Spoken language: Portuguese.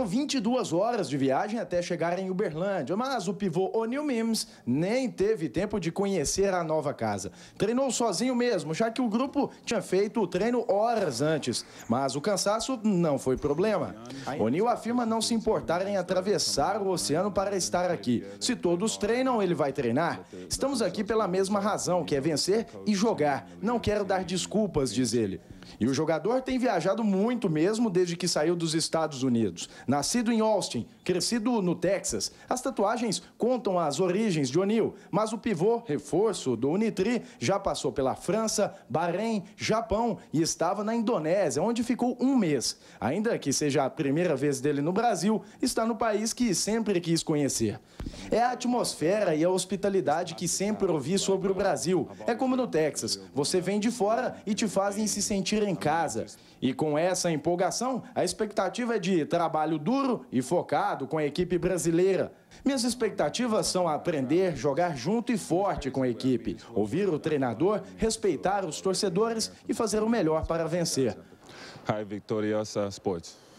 Foram 22 horas de viagem até chegar em Uberlândia, mas o pivô O'Neill Mims nem teve tempo de conhecer a nova casa. Treinou sozinho mesmo, já que o grupo tinha feito o treino horas antes, mas o cansaço não foi problema. O'Neill afirma não se importar em atravessar o oceano para estar aqui. Se todos treinam, ele vai treinar. Estamos aqui pela mesma razão, que é vencer e jogar. Não quero dar desculpas, diz ele. E o jogador tem viajado muito mesmo desde que saiu dos Estados Unidos. Nascido em Austin, crescido no Texas, as tatuagens contam as origens de O'Neill, mas o pivô reforço do Unitri já passou pela França, Bahrein, Japão e estava na Indonésia, onde ficou um mês. Ainda que seja a primeira vez dele no Brasil, está no país que sempre quis conhecer. É a atmosfera e a hospitalidade que sempre ouvi sobre o Brasil. É como no Texas, você vem de fora e te fazem se sentir vir em casa. E com essa empolgação, a expectativa é de trabalho duro e focado com a equipe brasileira. Minhas expectativas são aprender, jogar junto e forte com a equipe, ouvir o treinador, respeitar os torcedores e fazer o melhor para vencer. Hi, Victoriosa Sports.